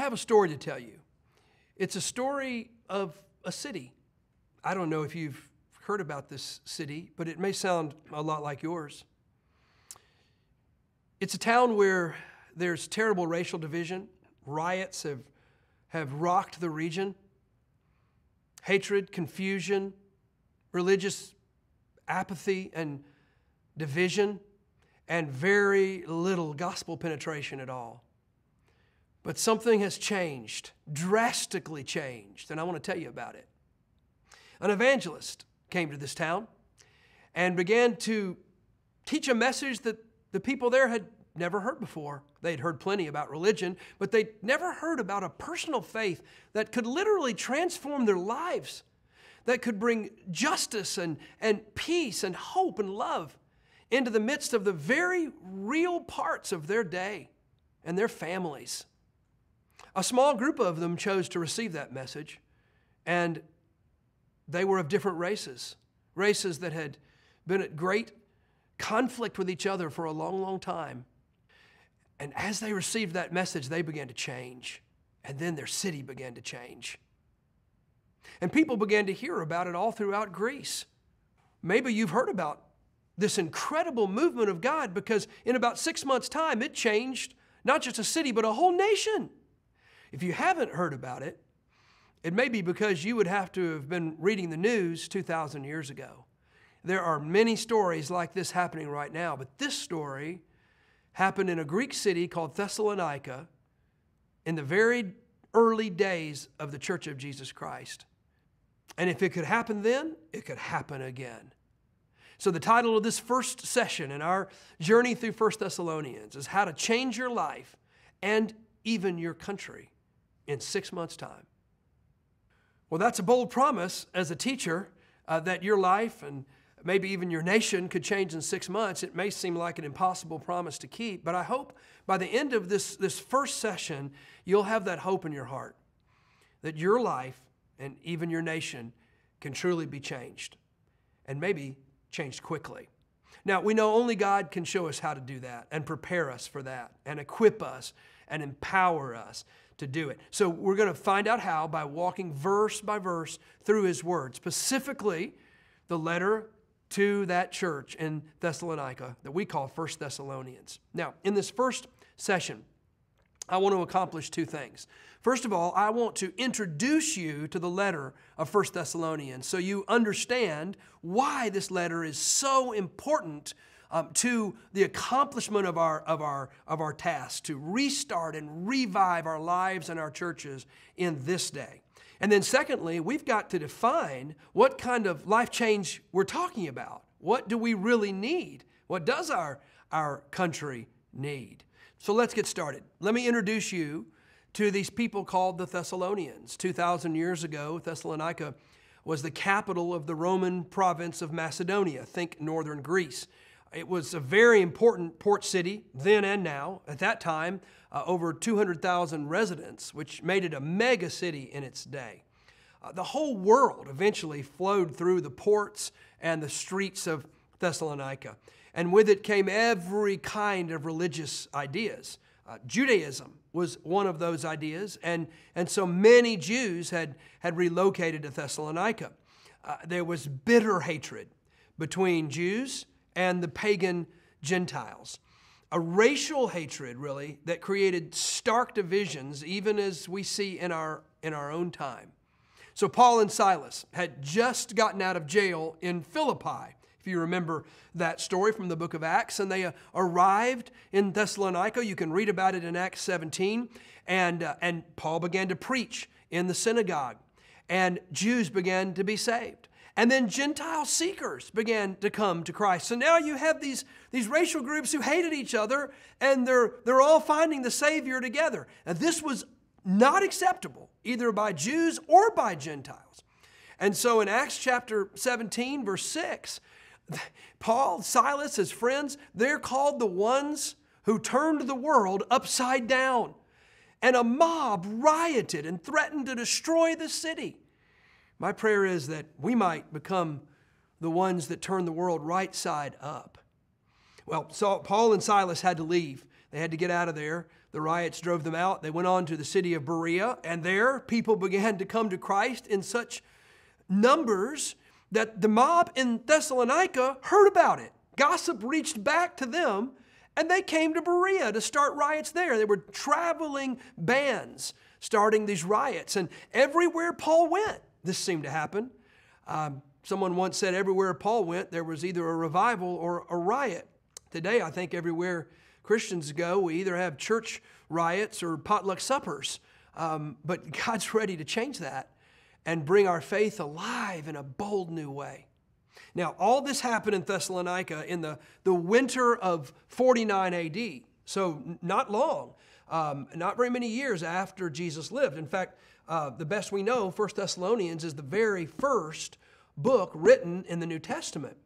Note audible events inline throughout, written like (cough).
have a story to tell you. It's a story of a city. I don't know if you've heard about this city, but it may sound a lot like yours. It's a town where there's terrible racial division, riots have, have rocked the region, hatred, confusion, religious apathy, and division, and very little gospel penetration at all. But something has changed, drastically changed, and I want to tell you about it. An evangelist came to this town and began to teach a message that the people there had never heard before. They'd heard plenty about religion, but they'd never heard about a personal faith that could literally transform their lives, that could bring justice and, and peace and hope and love into the midst of the very real parts of their day and their families. A small group of them chose to receive that message, and they were of different races, races that had been at great conflict with each other for a long, long time. And as they received that message, they began to change. And then their city began to change. And people began to hear about it all throughout Greece. Maybe you've heard about this incredible movement of God because in about six months' time, it changed not just a city, but a whole nation. If you haven't heard about it, it may be because you would have to have been reading the news 2,000 years ago. There are many stories like this happening right now, but this story happened in a Greek city called Thessalonica in the very early days of the Church of Jesus Christ. And if it could happen then, it could happen again. So, the title of this first session in our journey through First Thessalonians is How to Change Your Life and Even Your Country in six months' time. Well, that's a bold promise as a teacher uh, that your life and maybe even your nation could change in six months. It may seem like an impossible promise to keep, but I hope by the end of this, this first session, you'll have that hope in your heart that your life and even your nation can truly be changed and maybe changed quickly. Now, we know only God can show us how to do that and prepare us for that and equip us and empower us to do it. So we're going to find out how by walking verse by verse through his word, specifically the letter to that church in Thessalonica that we call First Thessalonians. Now, in this first session, I want to accomplish two things. First of all, I want to introduce you to the letter of First Thessalonians so you understand why this letter is so important um, to the accomplishment of our, of, our, of our task, to restart and revive our lives and our churches in this day. And then, secondly, we've got to define what kind of life change we're talking about. What do we really need? What does our, our country need? So let's get started. Let me introduce you to these people called the Thessalonians. 2,000 years ago, Thessalonica was the capital of the Roman province of Macedonia, think northern Greece. It was a very important port city then and now. At that time, uh, over 200,000 residents, which made it a mega city in its day. Uh, the whole world eventually flowed through the ports and the streets of Thessalonica, and with it came every kind of religious ideas. Uh, Judaism was one of those ideas, and, and so many Jews had, had relocated to Thessalonica. Uh, there was bitter hatred between Jews and the pagan Gentiles. A racial hatred, really, that created stark divisions, even as we see in our, in our own time. So, Paul and Silas had just gotten out of jail in Philippi, if you remember that story from the book of Acts, and they uh, arrived in Thessalonica. You can read about it in Acts 17. And, uh, and Paul began to preach in the synagogue, and Jews began to be saved. And then Gentile seekers began to come to Christ. So now you have these, these racial groups who hated each other and they're, they're all finding the Savior together. And this was not acceptable either by Jews or by Gentiles. And so in Acts chapter 17, verse 6, (laughs) Paul, Silas, his friends, they're called the ones who turned the world upside down. And a mob rioted and threatened to destroy the city. My prayer is that we might become the ones that turn the world right side up. Well, so Paul and Silas had to leave. They had to get out of there. The riots drove them out. They went on to the city of Berea, and there people began to come to Christ in such numbers that the mob in Thessalonica heard about it. Gossip reached back to them, and they came to Berea to start riots there. They were traveling bands starting these riots, and everywhere Paul went, this seemed to happen. Um, someone once said everywhere Paul went, there was either a revival or a riot. Today, I think everywhere Christians go, we either have church riots or potluck suppers. Um, but (laughs) God's ready to change that and bring our faith alive in a bold new way. Now, all this happened in Thessalonica in the, the winter of 49 AD, so not long, um, not very many years after Jesus lived. In fact, uh, the best we know, First Thessalonians is the very first book written in the New Testament.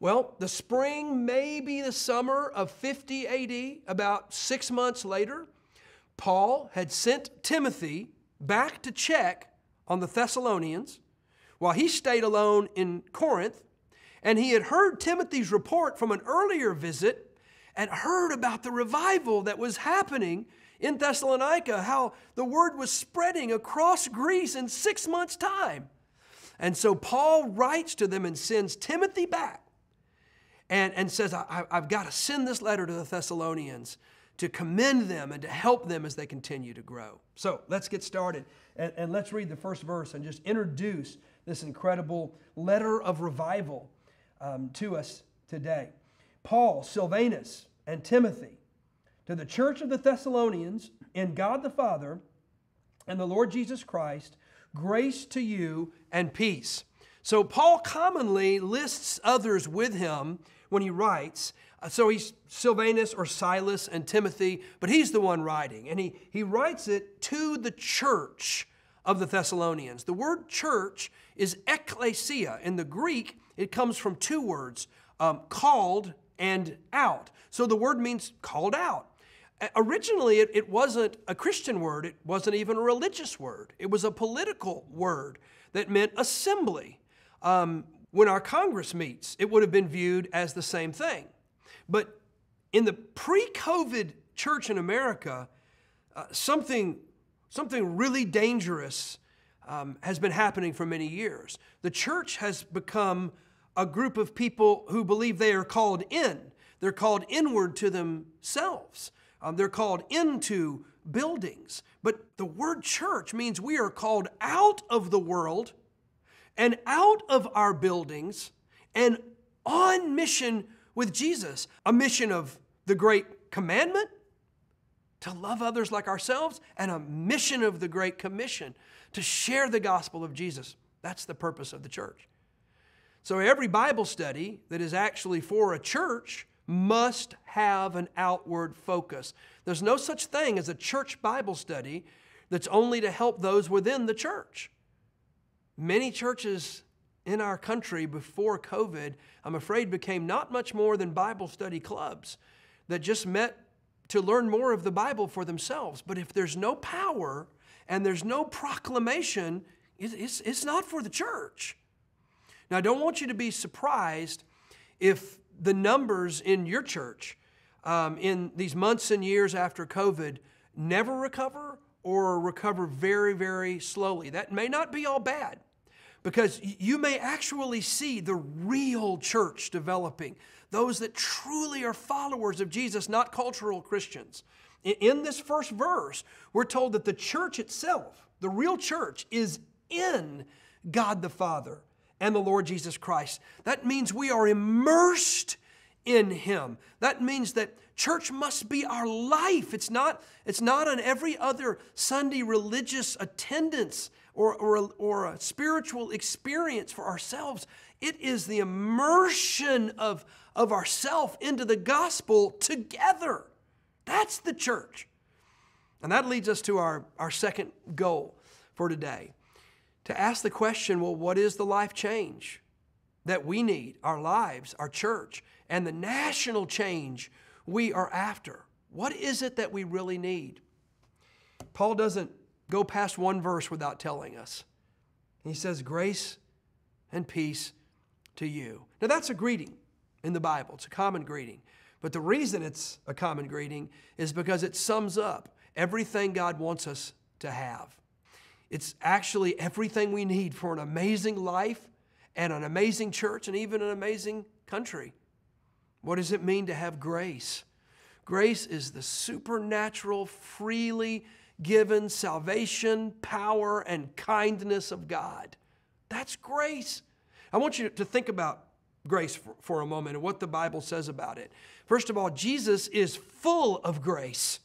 Well, the spring, maybe the summer of 50 AD, about six months later, Paul had sent Timothy back to check on the Thessalonians while he stayed alone in Corinth. And he had heard Timothy's report from an earlier visit and heard about the revival that was happening in Thessalonica, how the word was spreading across Greece in six months' time. And so Paul writes to them and sends Timothy back and, and says, I, I've got to send this letter to the Thessalonians to commend them and to help them as they continue to grow. So let's get started and, and let's read the first verse and just introduce this incredible letter of revival um, to us today. Paul, Silvanus, and Timothy to the church of the Thessalonians, in God the Father and the Lord Jesus Christ, grace to you and peace. So, Paul commonly lists others with him when he writes. Uh, so, he's Silvanus or Silas and Timothy, but he's the one writing. And he, he writes it to the church of the Thessalonians. The word church is ecclesia. In the Greek, it comes from two words um, called and out. So, the word means called out originally it, it, wasn't a Christian word, it wasn't even a religious word. It was a political word that meant assembly. Um, when our Congress meets, it would have been viewed as the same thing. But in the pre COVID church in America, uh, something, something really dangerous um, has been happening for many years. The church has become a group of people who believe they are called in. They're called inward to themselves. Um, they're called into buildings. But the word church means we are called out of the world and out of our buildings and on mission with Jesus, a mission of the great commandment to love others like ourselves and a mission of the great commission to share the gospel of Jesus. That's the purpose of the church. So every Bible study that is actually for a church must have an outward focus. There's no such thing as a church Bible study that's only to help those within the church. Many churches in our country before COVID, I'm afraid, became not much more than Bible study clubs that just met to learn more of the Bible for themselves. But if there's no power and there's no proclamation, it's, it's not for the church. Now, I don't want you to be surprised if the numbers in your church um, in these months and years after COVID never recover or recover very, very slowly. That may not be all bad because you may actually see the real church developing, those that truly are followers of Jesus, not cultural Christians. In this first verse, we're told that the church itself, the real church, is in God the Father and the Lord Jesus Christ. That means we are immersed in him. That means that church must be our life. It's not, it's not an every other Sunday religious attendance or, or, or a spiritual experience for ourselves. It is the immersion of, of ourself into the gospel together. That's the church. And that leads us to our, our second goal for today to ask the question well, what is the life change that we need, our lives, our church, and the national change we are after? What is it that we really need? Paul doesn't go past one verse without telling us. He says, Grace and peace to you. Now, that's a greeting in the Bible, it's a common greeting. But the reason it's a common greeting is because it sums up everything God wants us to have. It's actually everything we need for an amazing life and an amazing church and even an amazing country. What does it mean to have grace? Grace is the supernatural, freely given salvation, power, and kindness of God. That's grace. I want you to think about grace for, for, a moment and what the Bible says about it. First of all, Jesus is full of grace.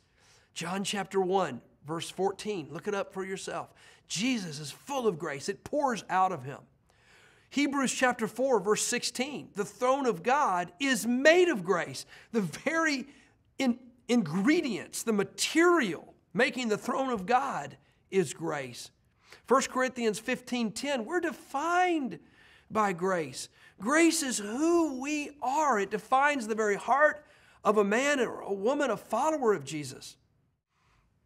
John chapter 1, verse 14. Look it up for yourself. Jesus is full of grace, it pours out of him. Hebrews chapter 4, verse 16. The throne of God is made of grace. The very in ingredients, the material making the throne of God is grace. 1 Corinthians 15 10, we're defined by grace. Grace is who we are, it defines the very heart of a man or a woman, a follower of Jesus.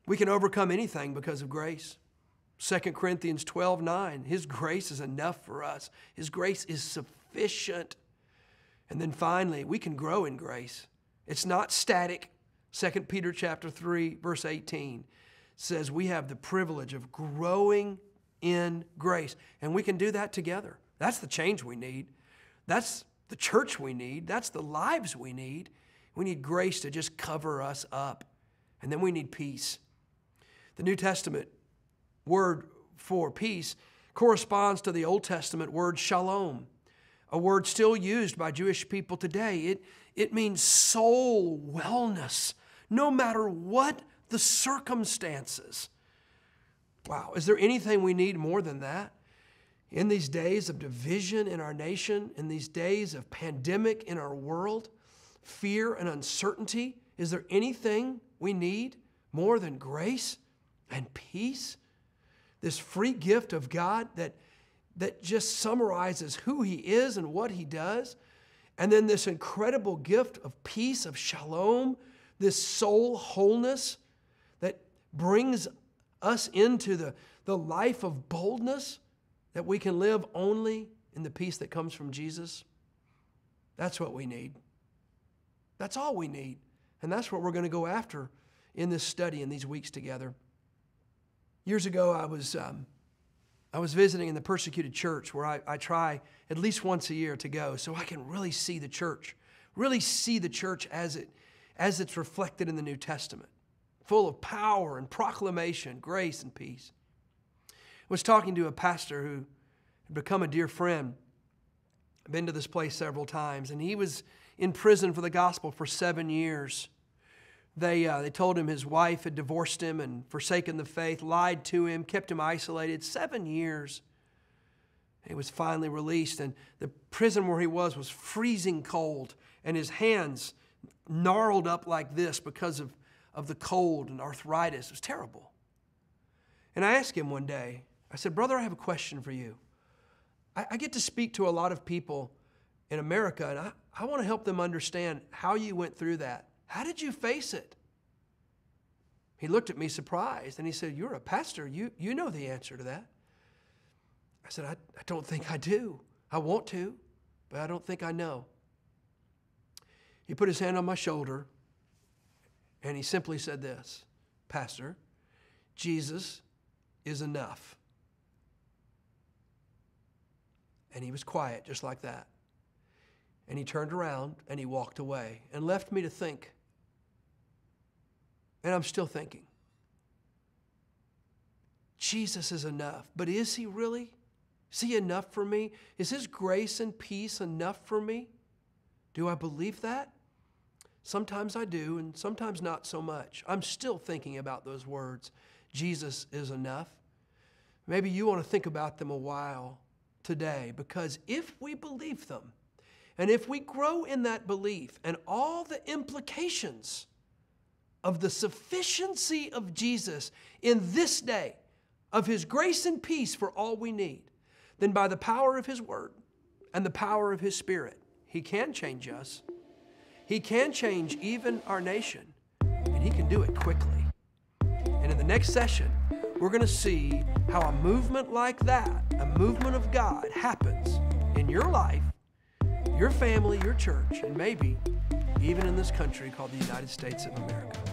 We can overcome anything because of grace. 2 Corinthians 12 9, His grace is enough for us, His grace is sufficient. And then finally, we can grow in grace. It's not static. 2 Peter chapter 3 verse 18 says we have the privilege of growing in grace and we can do that together. That's the change we need. That's the church we need. That's the lives we need. We need grace to just cover us up. And then we need peace. The New Testament word for peace corresponds to the Old Testament word shalom, a word still used by Jewish people today. It, it means soul wellness, no matter what the circumstances. Wow, is there anything we need more than that? In these days of division in our nation, in these days of pandemic in our world, fear and uncertainty, is there anything we need more than grace? and peace, this free gift of God that, that just summarizes who He is and what He does. And then this incredible gift of peace, of shalom, this soul wholeness that brings us into the, the life of boldness that we can live only in the peace that comes from Jesus. That's what we need. That's all we need. And that's what we're going to go after in this study in these weeks together. Years ago, I was, um, I was visiting in the persecuted church where I, I try at least once a year to go so I can really see the church, really see the church as, it, as it's reflected in the New Testament, full of power and proclamation, grace and peace. I was talking to a pastor who had become a dear friend. I've been to this place several times, and he was in prison for the gospel for seven years. They, uh, they told him his wife had divorced him and forsaken the faith, lied to him, kept him isolated seven years. He was finally released, and the prison where he was was freezing cold, and his hands gnarled up like this because of, of the cold and arthritis. It was terrible. And I asked him one day, I said, Brother, I have a question for you. I, I get to speak to a lot of people in America, and I, I want to help them understand how you went through that. How did you face it? He looked at me surprised and he said, You're a pastor. You, you know the answer to that. I said, I, I don't think I do. I want to, but I don't think I know. He put his hand on my shoulder and he simply said this Pastor, Jesus is enough. And he was quiet, just like that. And he turned around and he walked away and left me to think and I'm still thinking, Jesus is enough, but is he really? Is he enough for me? Is his grace and peace enough for me? Do I believe that? Sometimes I do, and sometimes not so much. I'm still thinking about those words Jesus is enough. Maybe you want to think about them a while today because if we believe them, and if we grow in that belief and all the implications of the sufficiency of Jesus in this day, of his grace and peace for all we need, then by the power of his word and the power of his spirit, he can change us. He can change even our nation, and he can do it quickly. And in the next session, we're going to see how a movement like that, a movement of God, happens in your life, your family, your church, and maybe even in this country called the United States of America.